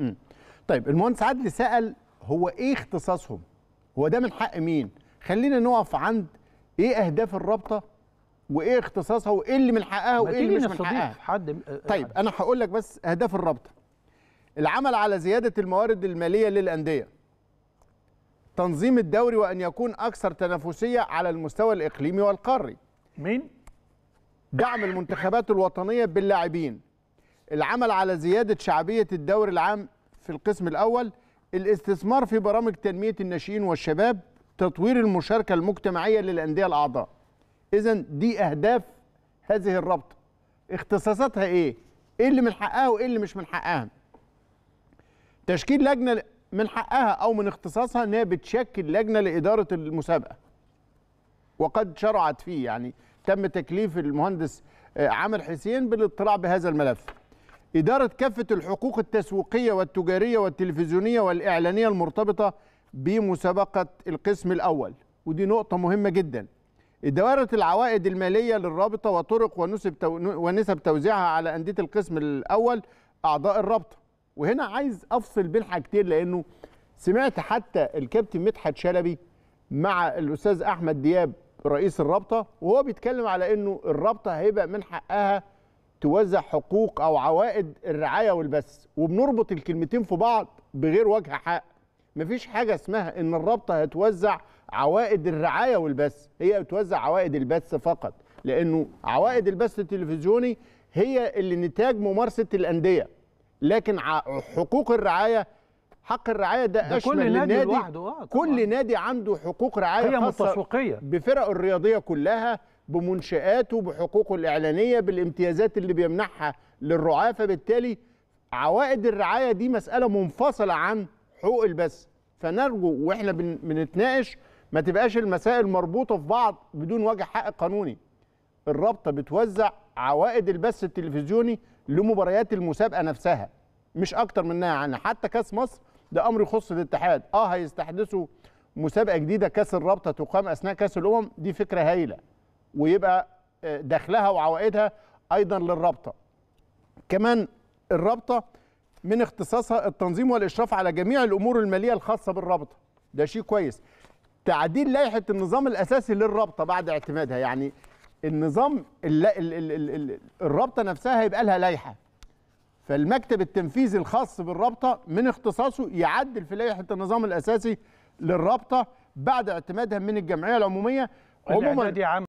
امم طيب المهندس عدلي سال هو ايه اختصاصهم؟ هو ده من حق مين؟ خلينا نقف عند ايه اهداف الرابطه وايه اختصاصها وايه اللي من حقها وايه اللي مش من حقها حد آه، طيب آه. انا هقول لك بس اهداف الرابطه العمل على زياده الموارد الماليه للانديه تنظيم الدوري وان يكون اكثر تنافسيه على المستوى الاقليمي والقاري مين دعم المنتخبات الوطنيه باللاعبين العمل على زيادة شعبية الدوري العام في القسم الأول الاستثمار في برامج تنمية الناشئين والشباب تطوير المشاركة المجتمعية للأندية الأعضاء إذا دي أهداف هذه الرابطة اختصاصاتها إيه؟ إيه اللي من حقها وإيه اللي مش من حقها؟ تشكيل لجنة من حقها أو من اختصاصها إن هي بتشكل لجنة لإدارة المسابقة وقد شرعت فيه يعني تم تكليف المهندس آه، عامر حسين بالاطلاع بهذا الملف إدارة كافة الحقوق التسويقية والتجارية والتلفزيونية والإعلانية المرتبطة بمسابقة القسم الأول ودي نقطة مهمة جدا إدارة العوائد المالية للرابطة وطرق ونسب, تو... ونسب توزيعها على أندية القسم الأول أعضاء الرابطة وهنا عايز أفصل بين حاجتين لأنه سمعت حتى الكابتن مدحت شلبي مع الأستاذ أحمد دياب رئيس الرابطة وهو بيتكلم على أنه الرابطة هيبقى من حقها توزع حقوق او عوائد الرعايه والبث وبنربط الكلمتين في بعض بغير وجه حق مفيش حاجه اسمها ان الرابطه هتوزع عوائد الرعايه والبث هي بتوزع عوائد البث فقط لانه عوائد البث التلفزيوني هي اللي نتاج ممارسه الانديه لكن حقوق الرعايه حق الرعايه ده, ده اشمل كل نادي لوحده آه كل نادي عنده حقوق رعايه خاصه متسوقية. بفرقه الرياضيه كلها بمنشآته بحقوقه الإعلانية بالامتيازات اللي بيمنحها للرعاة فبالتالي عوائد الرعاية دي مسألة منفصلة عن حقوق البث فنرجو وإحنا بنتناقش ما تبقاش المسائل مربوطة في بعض بدون وجه حق قانوني الرابطة بتوزع عوائد البث التلفزيوني لمباريات المسابقة نفسها مش أكتر منها يعني حتى كاس مصر ده أمر يخص الاتحاد آه هيستحدثوا مسابقة جديدة كاس الرابطة تقام أثناء كاس الأمم دي فكرة هايلة ويبقى آه، دخلها وعوائدها ايضا للرابطه كمان الرابطه من اختصاصها التنظيم والاشراف على جميع الامور الماليه الخاصه بالرابطه ده شيء كويس تعديل لائحه النظام الاساسي للرابطه بعد اعتمادها يعني النظام ال... ال... ال... ال... الرابطه نفسها هيبقى لها لائحه فالمكتب التنفيذي الخاص بالرابطه من اختصاصه يعدل في لائحه النظام الاساسي للرابطه بعد اعتمادها من الجمعيه العموميه عموما